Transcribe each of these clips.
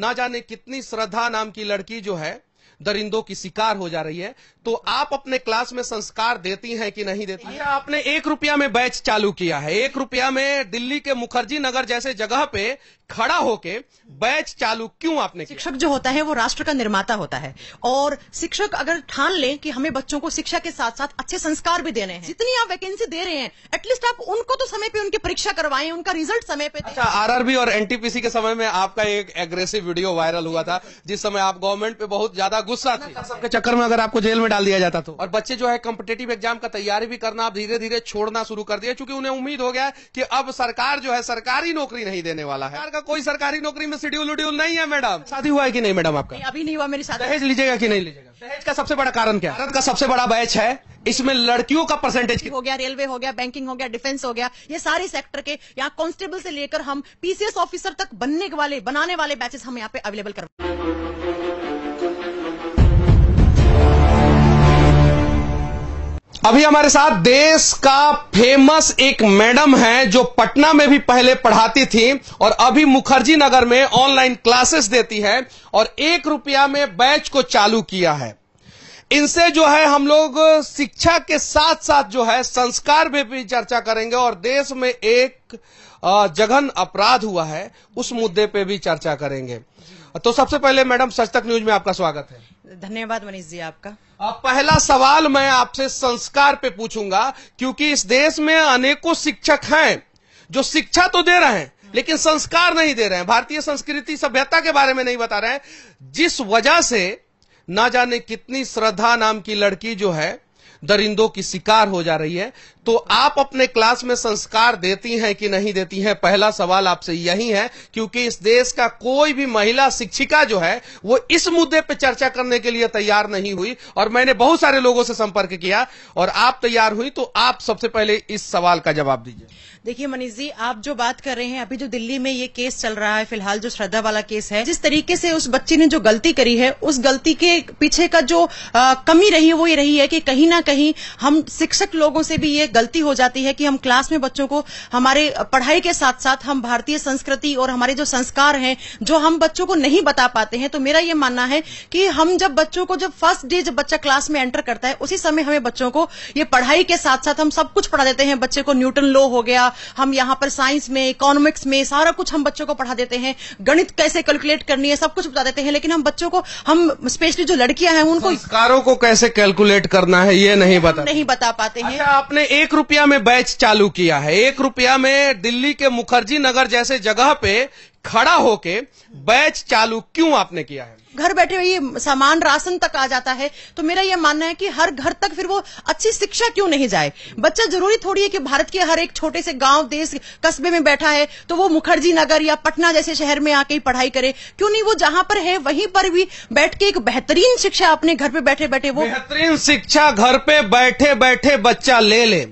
ना जाने कितनी श्रद्धा नाम की लड़की जो है दरिंदों की शिकार हो जा रही है तो आप अपने क्लास में संस्कार देती हैं कि नहीं देती है आपने एक रुपया में बैच चालू किया है एक रुपया में दिल्ली के मुखर्जी नगर जैसे जगह पे खड़ा होके बैच चालू क्यों आपने शिक्षक जो होता है वो राष्ट्र का निर्माता होता है और शिक्षक अगर ठान ले कि हमें बच्चों को शिक्षा के साथ साथ अच्छे संस्कार भी देने हैं जितनी आप वैकेंसी दे रहे हैं एटलीस्ट आप उनको तो समय पे उनकी परीक्षा करवाएं उनका रिजल्ट समय पे अच्छा आरआरबी और एनटीपीसी के समय में आपका एक एग्रेसिव वीडियो वायरल हुआ था जिस समय आप गवर्नमेंट पे बहुत ज्यादा ज्यादा गुस्सा थी सबके चक्कर में अगर आपको जेल में डाल दिया जाता तो और बच्चे जो है कम्पिटेटिव एग्जाम का तैयारी भी करना आप धीरे धीरे छोड़ना शुरू कर दिया क्योंकि उन्हें उम्मीद हो गया कि अब सरकार जो है सरकारी नौकरी नहीं देने वाला है का कोई सरकारी नौकरी में शेड्यूल उड्यूल नहीं है मैडम शादी हुआ है की नहीं मैडम आपका अभी नहीं हुआ मेरी शादी दहेज लीजिएगा की नहीं लीजिएगा दहेज का सबसे बड़ा कारण क्या भारत का सबसे बड़ा बैच है इसमें लड़कियों का परसेंटेज हो गया रेलवे हो गया बैंकिंग हो गया डिफेंस हो गया ये सारे सेक्टर के यहाँ कांस्टेबल से लेकर हम पीसीएस ऑफिसर तक बनने वाले बनाने वाले बैचेस हम यहाँ पे अवेलेबल करवा अभी हमारे साथ देश का फेमस एक मैडम है जो पटना में भी पहले पढ़ाती थी और अभी मुखर्जी नगर में ऑनलाइन क्लासेस देती है और एक रुपया में बैच को चालू किया है इनसे जो है हम लोग शिक्षा के साथ साथ जो है संस्कार पे भी चर्चा करेंगे और देश में एक जघन अपराध हुआ है उस मुद्दे पे भी चर्चा करेंगे तो सबसे पहले मैडम सच तक न्यूज में आपका स्वागत है धन्यवाद मनीष जी आपका पहला सवाल मैं आपसे संस्कार पे पूछूंगा क्योंकि इस देश में अनेकों शिक्षक हैं जो शिक्षा तो दे रहे हैं लेकिन संस्कार नहीं दे रहे हैं भारतीय संस्कृति सभ्यता के बारे में नहीं बता रहे हैं जिस वजह से ना जाने कितनी श्रद्धा नाम की लड़की जो है दरिंदों की शिकार हो जा रही है तो आप अपने क्लास में संस्कार देती हैं कि नहीं देती हैं पहला सवाल आपसे यही है क्योंकि इस देश का कोई भी महिला शिक्षिका जो है वो इस मुद्दे पर चर्चा करने के लिए तैयार नहीं हुई और मैंने बहुत सारे लोगों से संपर्क किया और आप तैयार हुई तो आप सबसे पहले इस सवाल का जवाब दीजिए देखिए मनीष जी आप जो बात कर रहे हैं अभी जो दिल्ली में ये केस चल रहा है फिलहाल जो श्रद्धा वाला केस है जिस तरीके से उस बच्ची ने जो गलती करी है उस गलती के पीछे का जो आ, कमी रही वो ये रही है कि कहीं ना कहीं हम शिक्षक लोगों से भी ये गलती हो जाती है कि हम क्लास में बच्चों को हमारे पढ़ाई के साथ साथ हम भारतीय संस्कृति और हमारे जो संस्कार हैं जो हम बच्चों को नहीं बता पाते हैं तो मेरा ये मानना है कि हम जब बच्चों को जब फर्स्ट डे जब बच्चा क्लास में एंटर करता है उसी समय हमें बच्चों को ये पढ़ाई के साथ साथ हम सब कुछ पढ़ा देते हैं बच्चे को न्यूटन लो हो गया हम यहाँ पर साइंस में इकोनॉमिक्स में सारा कुछ हम बच्चों को पढ़ा देते हैं गणित कैसे कैलकुलेट करनी है सब कुछ बता देते हैं लेकिन हम बच्चों को हम स्पेशली जो लड़कियां हैं उनको कारों को कैसे कैलकुलेट करना है ये नहीं बता नहीं बता पाते हैं अच्छा, आपने एक रुपया में बैच चालू किया है एक रुपया में दिल्ली के मुखर्जी नगर जैसे जगह पे खड़ा होके बैच चालू क्यों आपने किया है घर बैठे ये सामान राशन तक आ जाता है तो मेरा ये मानना है कि हर घर तक फिर वो अच्छी शिक्षा क्यों नहीं जाए बच्चा जरूरी थोड़ी है कि भारत के हर एक छोटे से गांव देश कस्बे में बैठा है तो वो मुखर्जी नगर या पटना जैसे शहर में आके ही पढ़ाई करे क्यों नहीं वो जहां पर है वहीं पर भी बैठ के एक बेहतरीन शिक्षा अपने घर पे बैठे बैठे वो बेहतरीन शिक्षा घर पे बैठे बैठे बच्चा ले ले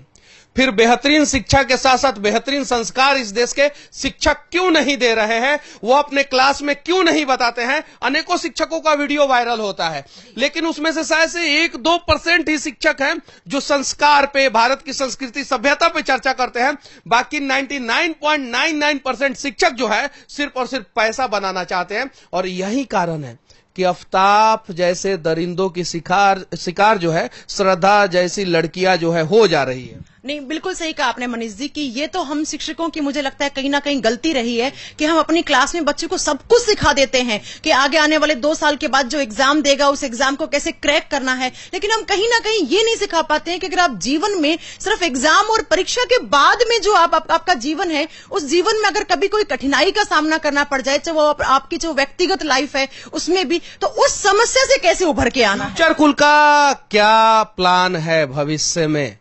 फिर बेहतरीन शिक्षा के साथ साथ बेहतरीन संस्कार इस देश के शिक्षक क्यों नहीं दे रहे हैं वो अपने क्लास में क्यों नहीं बताते हैं अनेकों शिक्षकों का वीडियो वायरल होता है लेकिन उसमें से शायद से एक दो परसेंट ही शिक्षक हैं जो संस्कार पे भारत की संस्कृति सभ्यता पे चर्चा करते हैं बाकी नाइन्टी परसेंट शिक्षक जो है सिर्फ और सिर्फ पैसा बनाना चाहते हैं और यही कारण है कि अफ्ताफ जैसे दरिंदों की शिकार शिकार जो है श्रद्धा जैसी लड़कियां जो है हो जा रही है नहीं बिल्कुल सही कहा आपने मनीष जी की ये तो हम शिक्षकों की मुझे लगता है कहीं ना कहीं गलती रही है कि हम अपनी क्लास में बच्चे को सब कुछ सिखा देते हैं कि आगे आने वाले दो साल के बाद जो एग्जाम देगा उस एग्जाम को कैसे क्रैक करना है लेकिन हम कहीं ना कहीं ये नहीं सिखा पाते हैं कि अगर आप जीवन में सिर्फ एग्जाम और परीक्षा के बाद में जो आप, आप आपका जीवन है उस जीवन में अगर कभी कोई कठिनाई का सामना करना पड़ जाए चाहे वो आप, आपकी जो व्यक्तिगत लाइफ है उसमें भी तो उस समस्या से कैसे उभर के आना चार कुल का क्या प्लान है भविष्य में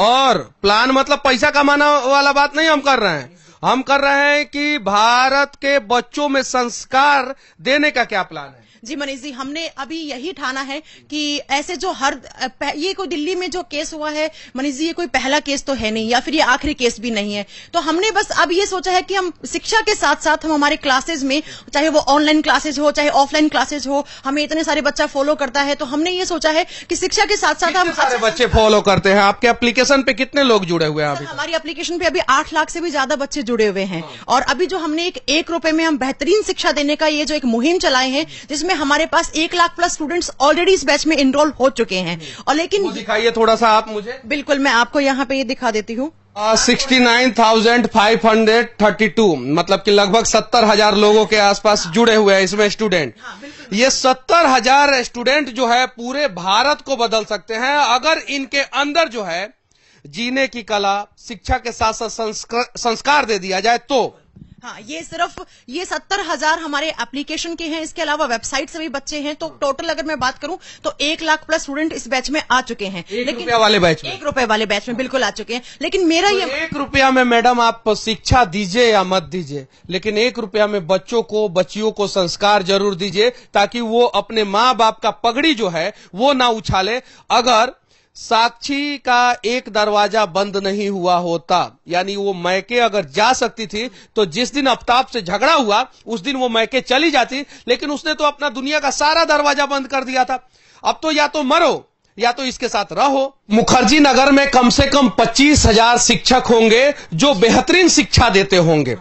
और प्लान मतलब पैसा कमाना वाला बात नहीं हम कर रहे हैं हम कर रहे हैं कि भारत के बच्चों में संस्कार देने का क्या प्लान है जी मनीष जी हमने अभी यही ठाना है कि ऐसे जो हर ये कोई दिल्ली में जो केस हुआ है मनीष जी ये कोई पहला केस तो है नहीं या फिर ये आखिरी केस भी नहीं है तो हमने बस अब ये सोचा है कि हम शिक्षा के साथ साथ हम हमारे क्लासेज में चाहे वो ऑनलाइन क्लासेज हो चाहे ऑफलाइन क्लासेज हो हमें इतने सारे बच्चा फॉलो करता है तो हमने ये सोचा है कि शिक्षा के साथ साथ हम सारे बच्चे फॉलो करते हैं आपके एप्लीकेशन पे कितने लोग जुड़े हुए हैं हमारी एप्लीकेशन पे अभी आठ लाख से भी ज्यादा बच्चे जुड़े हुए हैं हाँ। और अभी जो हमने एक एक रुपए में हम बेहतरीन शिक्षा देने का ये जो एक मुहिम चलाए हैं जिसमें में हमारे पास एक लाख प्लस स्टूडेंट्स ऑलरेडी इस बैच में इनरोल हो चुके हैं और लेकिन दिखाइए थोड़ा सा आप मुझे बिल्कुल मैं आपको यहाँ पे ये दिखा देती हूँ sixty nine thousand five hundred thirty two मतलब कि लगभग सत्तर हजार लोगों के आसपास जुड़े हुए हैं इसमें स्टूडेंट हाँ, ये सत्तर हजार स्टूडेंट जो है पूरे भारत को बदल सकते हैं अगर इनके अंदर जो है जीने की कला शिक्षा के साथ साथ संस्कार दे दिया जाए तो हाँ ये सिर्फ ये सत्तर हजार हमारे एप्लीकेशन के हैं इसके अलावा वेबसाइट से भी बच्चे हैं तो टोटल अगर मैं बात करूं तो एक लाख प्लस स्टूडेंट इस बैच में आ चुके हैं लेकिन वाले बैच में एक रुपए वाले बैच में बिल्कुल आ चुके हैं लेकिन मेरा तो ये एक रुपया में मैडम आप शिक्षा दीजिए या मत दीजिए लेकिन एक रुपया में बच्चों को बच्चियों को संस्कार जरूर दीजिए ताकि वो अपने माँ बाप का पगड़ी जो है वो ना उछाले अगर साक्षी का एक दरवाजा बंद नहीं हुआ होता यानी वो मैके अगर जा सकती थी तो जिस दिन अफ्ताब से झगड़ा हुआ उस दिन वो मैके चली जाती लेकिन उसने तो अपना दुनिया का सारा दरवाजा बंद कर दिया था अब तो या तो मरो या तो इसके साथ रहो मुखर्जी नगर में कम से कम पच्चीस हजार शिक्षक होंगे जो बेहतरीन शिक्षा देते होंगे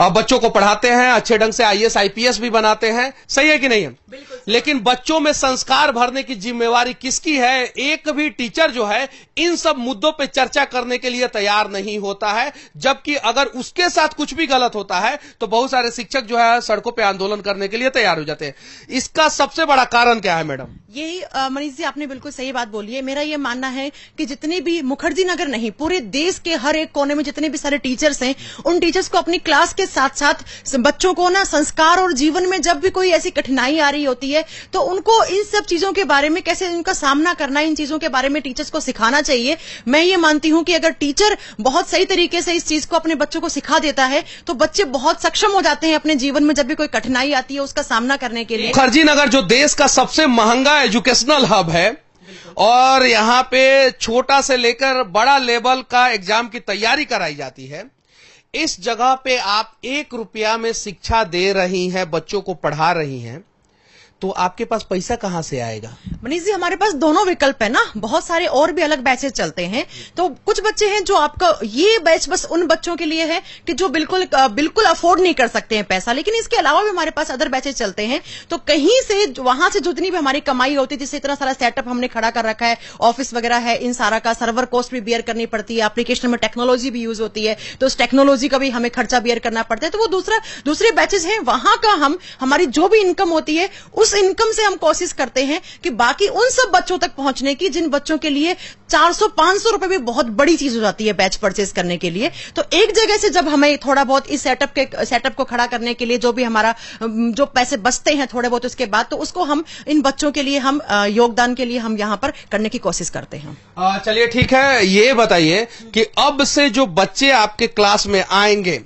बच्चों को पढ़ाते हैं अच्छे ढंग से आईएएस आईपीएस भी बनाते हैं सही है कि नहीं है लेकिन बच्चों में संस्कार भरने की जिम्मेवारी किसकी है एक भी टीचर जो है इन सब मुद्दों पर चर्चा करने के लिए तैयार नहीं होता है जबकि अगर उसके साथ कुछ भी गलत होता है तो बहुत सारे शिक्षक जो है सड़कों पर आंदोलन करने के लिए तैयार हो जाते हैं इसका सबसे बड़ा कारण क्या है मैडम यही मनीष जी आपने बिल्कुल सही बात बोली है मेरा ये मानना है कि जितने भी मुखर्जी नगर नहीं पूरे देश के हर एक कोने में जितने भी सारे टीचर्स हैं उन टीचर्स को अपनी क्लास के साथ साथ बच्चों को ना संस्कार और जीवन में जब भी कोई ऐसी कठिनाई आ रही होती है तो उनको इन सब चीजों के बारे में कैसे उनका सामना करना इन चीजों के बारे में टीचर्स को सिखाना चाहिए मैं ये मानती हूं कि अगर टीचर बहुत सही तरीके से इस चीज को अपने बच्चों को सिखा देता है तो बच्चे बहुत सक्षम हो जाते हैं अपने जीवन में जब भी कोई कठिनाई आती है उसका सामना करने के लिए मुखर्जी नगर जो देश का सबसे महंगा एजुकेशनल हब है और यहाँ पे छोटा से लेकर बड़ा लेवल का एग्जाम की तैयारी कराई जाती है इस जगह पे आप एक रुपया में शिक्षा दे रही हैं बच्चों को पढ़ा रही हैं तो आपके पास पैसा कहाँ से आएगा मनीष जी हमारे पास दोनों विकल्प है ना बहुत सारे और भी अलग बैचेस चलते हैं तो कुछ बच्चे हैं जो आपका ये बैच बस उन बच्चों के लिए है कि जो बिल्कुल बिल्कुल अफोर्ड नहीं कर सकते हैं पैसा लेकिन इसके अलावा भी हमारे पास अदर बैचेस चलते हैं तो कहीं से वहां से जितनी भी हमारी कमाई होती है जिससे इतना सारा सेटअप हमने खड़ा कर रखा है ऑफिस वगैरह है इन सारा का सर्वर कॉस्ट भी बियर करनी पड़ती है एप्लीकेशन में टेक्नोलॉजी भी यूज होती है तो उस टेक्नोलॉजी का भी हमें खर्चा बियर करना पड़ता है तो वो दूसरा दूसरे बैचेस है वहां का हम हमारी जो भी इनकम होती है उस इनकम से हम कोशिश करते हैं कि बाकी उन सब बच्चों तक पहुंचने की जिन बच्चों के लिए 400 500 रुपए भी बहुत बड़ी चीज हो जाती है बैच परचेज करने के लिए तो एक जगह से जब हमें थोड़ा बहुत इस सेटअप के सेटअप को खड़ा करने के लिए जो भी हमारा जो पैसे बचते हैं थोड़े बहुत उसके बाद तो उसको हम इन बच्चों के लिए हम योगदान के लिए हम यहाँ पर करने की कोशिश करते हैं चलिए ठीक है ये बताइए कि अब से जो बच्चे आपके क्लास में आएंगे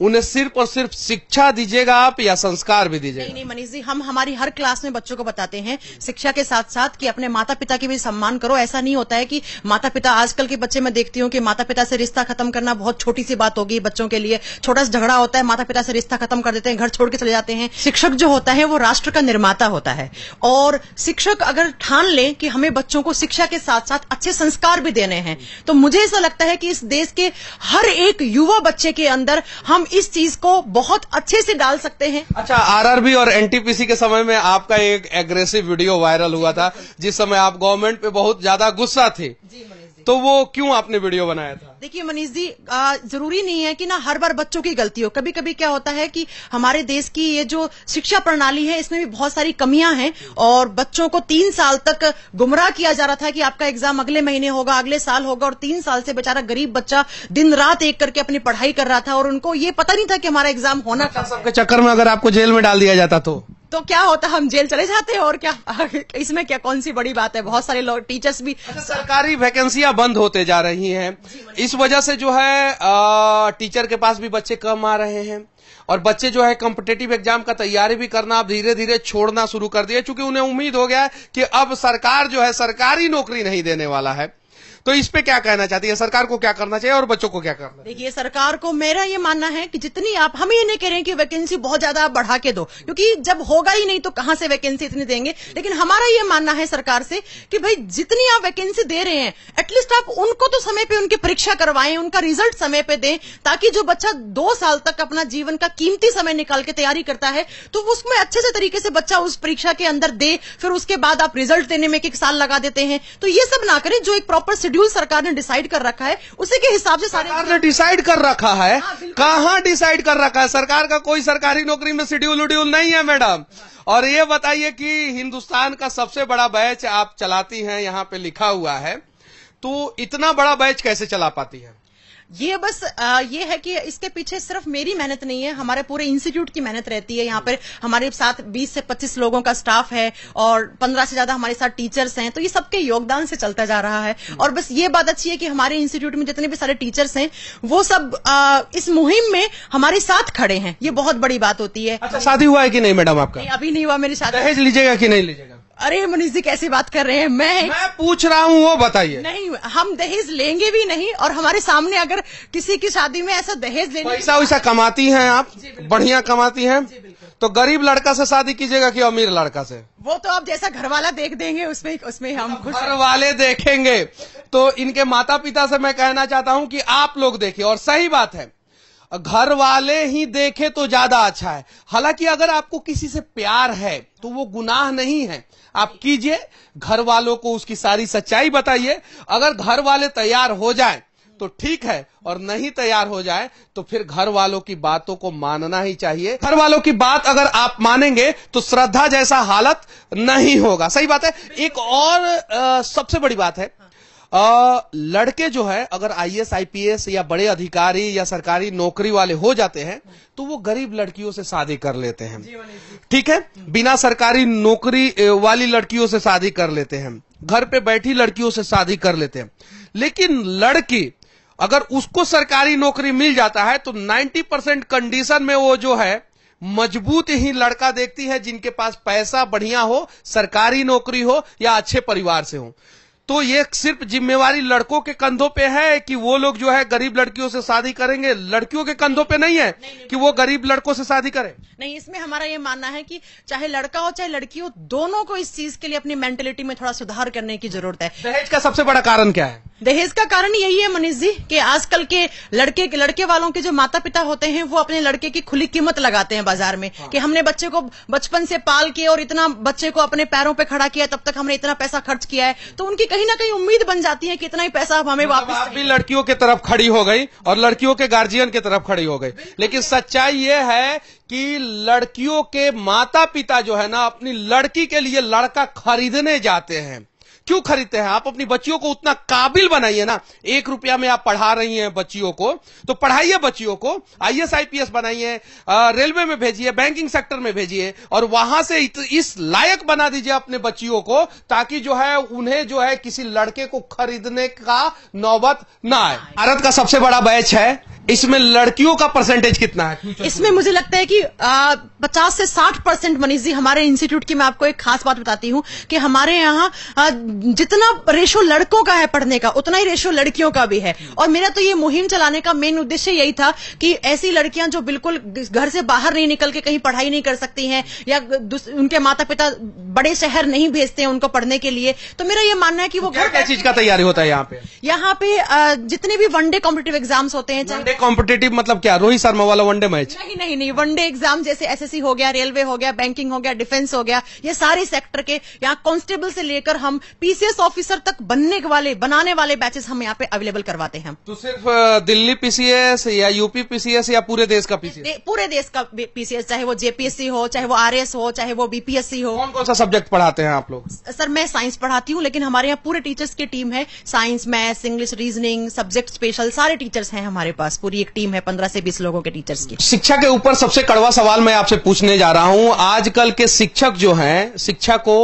उन्हें सिर्फ और सिर्फ शिक्षा दीजिएगा आप या संस्कार भी दीजिएगा नहीं, नहीं मनीष जी हम हमारी हर क्लास में बच्चों को बताते हैं शिक्षा के साथ साथ कि अपने माता पिता की भी सम्मान करो ऐसा नहीं होता है कि माता पिता आजकल के बच्चे मैं देखती हूँ कि माता पिता से रिश्ता खत्म करना बहुत छोटी सी बात होगी बच्चों के लिए छोटा सा झगड़ा होता है माता पिता से रिश्ता खत्म कर देते हैं घर छोड़ के चले जाते हैं शिक्षक जो होता है वो राष्ट्र का निर्माता होता है और शिक्षक अगर ठान लें कि हमें बच्चों को शिक्षा के साथ साथ अच्छे संस्कार भी देने हैं तो मुझे ऐसा लगता है कि इस देश के हर एक युवा बच्चे के अंदर हम इस चीज को बहुत अच्छे से डाल सकते हैं अच्छा आरआरबी और एनटीपीसी के समय में आपका एक एग्रेसिव वीडियो वायरल हुआ था जिस समय आप गवर्नमेंट पे बहुत ज्यादा गुस्सा थे तो वो क्यों आपने वीडियो बनाया था देखिए मनीष जी आ, जरूरी नहीं है कि ना हर बार बच्चों की गलती हो कभी कभी क्या होता है कि हमारे देश की ये जो शिक्षा प्रणाली है इसमें भी बहुत सारी कमियां हैं और बच्चों को तीन साल तक गुमराह किया जा रहा था कि आपका एग्जाम अगले महीने होगा अगले साल होगा और तीन साल से बेचारा गरीब बच्चा दिन रात एक करके अपनी पढ़ाई कर रहा था और उनको ये पता नहीं था कि हमारा एग्जाम होना सबके चक्कर में अगर आपको जेल में डाल दिया जाता तो तो क्या होता हम जेल चले जाते हैं और क्या इसमें क्या कौन सी बड़ी बात है बहुत सारे लोग टीचर्स भी अच्छा, सरकारी वैकेंसियां बंद होते जा रही हैं इस वजह से जो है आ, टीचर के पास भी बच्चे कम आ रहे हैं और बच्चे जो है कॉम्पिटेटिव एग्जाम का तैयारी भी करना अब धीरे धीरे छोड़ना शुरू कर दिया क्योंकि उन्हें उम्मीद हो गया कि अब सरकार जो है सरकारी नौकरी नहीं देने वाला है तो इस पे क्या कहना चाहती है सरकार को क्या करना चाहिए और बच्चों को क्या करना देखिए सरकार को मेरा ये मानना है कि जितनी आप हम ये नहीं कह रहे हैं कि वैकेंसी बहुत ज्यादा आप बढ़ा के दो क्योंकि जब होगा ही नहीं तो कहां से वैकेंसी इतनी देंगे लेकिन हमारा ये मानना है सरकार से कि भाई जितनी आप वैकेंसी दे रहे हैं एटलीस्ट आप उनको तो समय पर उनकी परीक्षा करवाएं उनका रिजल्ट समय पर दें ताकि जो बच्चा दो साल तक अपना जीवन का कीमती समय निकाल के तैयारी करता है तो उसमें अच्छे से तरीके से बच्चा उस परीक्षा के अंदर दे फिर उसके बाद आप रिजल्ट देने में एक साल लगा देते हैं तो ये सब ना करें जो एक प्रॉपर शेड्यूल सरकार ने डिसाइड कर रखा है उसी के हिसाब से सरकार ने डिसाइड कर रखा है हाँ, कहाँ डिसाइड कर रखा है सरकार का कोई सरकारी नौकरी में शेड्यूल उड्यूल नहीं है मैडम और ये बताइए कि हिंदुस्तान का सबसे बड़ा बैच आप चलाती हैं यहाँ पे लिखा हुआ है तो इतना बड़ा बैच कैसे चला पाती है ये बस आ, ये है कि इसके पीछे सिर्फ मेरी मेहनत नहीं है हमारे पूरे इंस्टीट्यूट की मेहनत रहती है यहाँ पर हमारे साथ 20 से 25 लोगों का स्टाफ है और 15 से ज्यादा हमारे साथ टीचर्स हैं तो ये सबके योगदान से चलता जा रहा है हम्म। और बस ये बात अच्छी है कि हमारे इंस्टीट्यूट में जितने भी सारे टीचर्स हैं वो सब आ, इस मुहिम में हमारे साथ खड़े हैं ये बहुत बड़ी बात होती है अच्छा शादी हुआ है कि नहीं मैडम आपका अभी नहीं हुआ मेरी शादी लीजिएगा कि नहीं लीजिएगा अरे मनीष जी कैसी बात कर रहे हैं मैं मैं पूछ रहा हूँ वो बताइए नहीं हम दहेज लेंगे भी नहीं और हमारे सामने अगर किसी की शादी में ऐसा दहेज लेने पैसा वैसा कमाती हैं आप बढ़िया कमाती हैं तो गरीब लड़का से शादी कीजिएगा कि अमीर लड़का से वो तो आप जैसा घर वाला देख देंगे उसमें उसमें हम घर वाले देखेंगे तो इनके माता पिता से मैं कहना चाहता हूँ की आप लोग देखिए और सही बात है घर वाले ही देखे तो ज्यादा अच्छा है हालांकि अगर आपको किसी से प्यार है तो वो गुनाह नहीं है आप कीजिए घर वालों को उसकी सारी सच्चाई बताइए अगर घर वाले तैयार हो जाए तो ठीक है और नहीं तैयार हो जाए तो फिर घर वालों की बातों को मानना ही चाहिए घर वालों की बात अगर आप मानेंगे तो श्रद्धा जैसा हालत नहीं होगा सही बात है एक और आ, सबसे बड़ी बात है आ, लड़के जो है अगर आईएएस आईपीएस या बड़े अधिकारी या सरकारी नौकरी वाले हो जाते हैं तो वो गरीब लड़कियों से शादी कर लेते हैं ठीक है बिना सरकारी नौकरी वाली लड़कियों से शादी कर लेते हैं घर पे बैठी लड़कियों से शादी कर लेते हैं लेकिन लड़की अगर उसको सरकारी नौकरी मिल जाता है तो नाइन्टी परसेंट कंडीशन में वो जो है मजबूत ही लड़का देखती है जिनके पास पैसा बढ़िया हो सरकारी नौकरी हो या अच्छे परिवार से हो तो ये सिर्फ जिम्मेवारी लड़कों के कंधों पे है कि वो लोग जो है गरीब लड़कियों से शादी करेंगे लड़कियों के कंधों पे नहीं है नहीं, नहीं, कि वो गरीब लड़कों से शादी करें नहीं इसमें हमारा ये मानना है कि चाहे लड़का हो चाहे लड़की हो दोनों को इस चीज के लिए अपनी मेंटेलिटी में थोड़ा सुधार करने की जरूरत है दहेज का सबसे बड़ा कारण क्या है दहेज का कारण यही है मनीष जी कि आजकल के लड़के के लड़के वालों के जो माता पिता होते हैं वो अपने लड़के की खुली कीमत लगाते हैं बाजार में हाँ। कि हमने बच्चे को बचपन से पाल के और इतना बच्चे को अपने पैरों पे खड़ा किया तब तक हमने इतना पैसा खर्च किया है तो उनकी कहीं ना कहीं उम्मीद बन जाती है कि इतना ही पैसा अब हमें मतलब वापस आप भी लड़कियों की तरफ खड़ी हो गई और लड़कियों के गार्जियन की तरफ खड़ी हो गई लेकिन सच्चाई ये है कि लड़कियों के माता पिता जो है ना अपनी लड़की के लिए लड़का खरीदने जाते हैं क्यों खरीदते हैं आप अपनी बच्चियों को उतना काबिल बनाइए ना एक रुपया में आप पढ़ा रही हैं बच्चियों को तो पढ़ाइए बच्चियों को पी आईपीएस बनाइए रेलवे में भेजिए बैंकिंग सेक्टर में भेजिए और वहां से इस लायक बना दीजिए अपने बच्चियों को ताकि जो है उन्हें जो है किसी लड़के को खरीदने का नौबत ना आए भारत का सबसे बड़ा बैच है इसमें लड़कियों का परसेंटेज कितना है इसमें मुझे लगता है कि पचास से साठ परसेंट मनीष जी हमारे इंस्टीट्यूट की मैं आपको एक खास बात बताती हूँ कि हमारे यहाँ जितना रेशो लड़कों का है पढ़ने का उतना ही रेशो लड़कियों का भी है और मेरा तो ये मुहिम चलाने का मेन उद्देश्य यही था कि ऐसी लड़कियां जो बिल्कुल घर से बाहर नहीं निकल के कहीं पढ़ाई नहीं कर सकती हैं या उनके माता पिता बड़े शहर नहीं भेजते हैं उनको पढ़ने के लिए तो मेरा ये मानना है कि वो घर क्या चीज का तैयारी होता है यहाँ पे यहाँ पे जितने भी वनडे कॉम्पिटेटिव एग्जाम्स होते हैं चाहे कॉम्पिटेटिव मतलब क्या रोहित शर्मा वाला वनडे मैच नहीं नहीं नहीं वनडे एग्जाम जैसे एसएससी हो गया रेलवे हो गया बैंकिंग हो गया डिफेंस हो गया ये सारे सेक्टर के यहाँ कांस्टेबल से लेकर हम पीसीएस ऑफिसर तक बनने वाले बनाने वाले बैचेस हम यहाँ पे अवेलेबल करवाते हैं तो सिर्फ दिल्ली पीसीएस या यूपी पीसीएस या पूरे देश का पीसीएस दे, पूरे देश का पीसीएस चाहे वो जेपीएससी हो चाहे वो आरएस हो चाहे वो बीपीएससी हो कौन कौन सा सब्जेक्ट पढ़ाते हैं आप लोग सर मैं साइंस पढ़ाती हूँ लेकिन हमारे यहाँ पूरे टीचर्स की टीम है science maths English reasoning subject special सारे टीचर्स हैं हमारे पास पूरी एक टीम है पंद्रह से बीस लोगों के टीचर्स की शिक्षा के ऊपर सबसे कड़वा सवाल मैं आपसे पूछने जा रहा हूँ आजकल के शिक्षक जो है शिक्षा को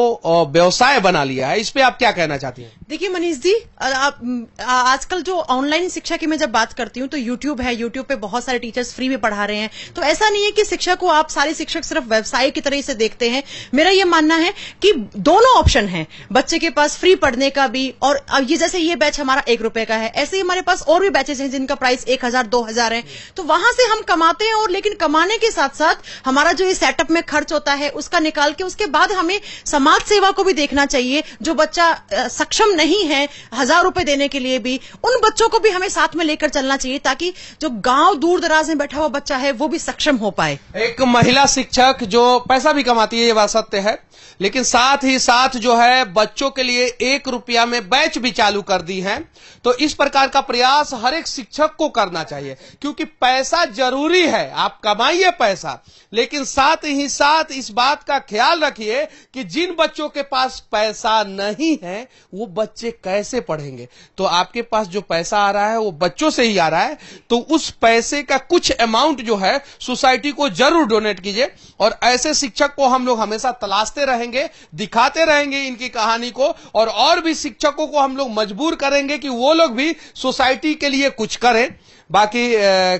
व्यवसाय बना लिया है इस पे आप क्या कहना चाहती है देखिए मनीष जी आजकल जो ऑनलाइन शिक्षा की मैं जब बात करती हूँ तो यूट्यूब है यूट्यूब पे बहुत सारे टीचर्स फ्री में पढ़ा रहे हैं तो ऐसा नहीं है कि शिक्षा को आप सारे शिक्षक सिर्फ व्यवसाय की तरह से देखते हैं मेरा ये मानना है कि दोनों ऑप्शन है बच्चे के पास फ्री पढ़ने का भी और ये जैसे ये बैच हमारा एक रुपए का है ऐसे ही हमारे पास और भी बैचेज हैं जिनका प्राइस एक हजार दो हजार है तो वहां से हम कमाते हैं और लेकिन कमाने के साथ साथ हमारा जो ये सेटअप में खर्च होता है उसका निकाल के उसके बाद हमें समाज सेवा को भी देखना चाहिए जो बच्चा सक्षम नहीं है हजार रुपए देने के लिए भी उन बच्चों को भी हमें साथ में लेकर चलना चाहिए ताकि जो गांव दूर दराज में बैठा हुआ बच्चा है वो भी सक्षम हो पाए एक महिला शिक्षक जो पैसा भी कमाती है ये बात सत्य है लेकिन साथ ही साथ जो है बच्चों के लिए एक रुपया में बैच भी चालू कर दी है तो इस प्रकार का प्रयास हर एक शिक्षक को करना चाहिए क्योंकि पैसा जरूरी है आप कमाइए पैसा लेकिन साथ ही साथ इस बात का ख्याल रखिए कि जिन बच्चों के पास पैसा नहीं है वो बच्चे बच्चे कैसे पढ़ेंगे तो आपके पास जो पैसा आ रहा है वो बच्चों से ही आ रहा है तो उस पैसे का कुछ अमाउंट जो है सोसाइटी को जरूर डोनेट कीजिए और ऐसे शिक्षक को हम लोग हमेशा तलाशते रहेंगे दिखाते रहेंगे इनकी कहानी को और और भी शिक्षकों को हम लोग मजबूर करेंगे कि वो लोग भी सोसाइटी के लिए कुछ करें बाकी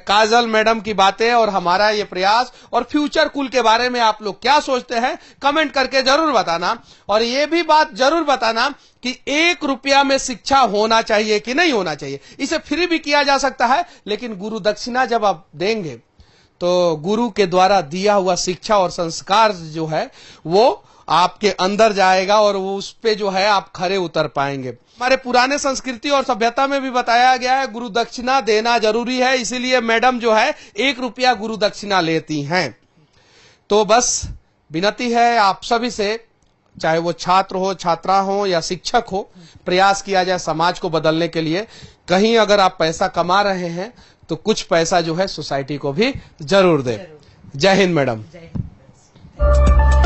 काजल मैडम की बातें और हमारा ये प्रयास और फ्यूचर कुल के बारे में आप लोग क्या सोचते हैं कमेंट करके जरूर बताना और ये भी बात जरूर बताना कि एक रुपया में शिक्षा होना चाहिए कि नहीं होना चाहिए इसे फ्री भी किया जा सकता है लेकिन गुरु दक्षिणा जब आप देंगे तो गुरु के द्वारा दिया हुआ शिक्षा और संस्कार जो है वो आपके अंदर जाएगा और उस पर जो है आप खरे उतर पाएंगे हमारे पुराने संस्कृति और सभ्यता में भी बताया गया है गुरु दक्षिणा देना जरूरी है इसीलिए मैडम जो है एक रुपया गुरु दक्षिणा लेती हैं तो बस विनती है आप सभी से चाहे वो छात्र हो छात्रा हो या शिक्षक हो प्रयास किया जाए समाज को बदलने के लिए कहीं अगर आप पैसा कमा रहे हैं तो कुछ पैसा जो है सोसाइटी को भी जरूर दे जय हिंद मैडम जय हिंद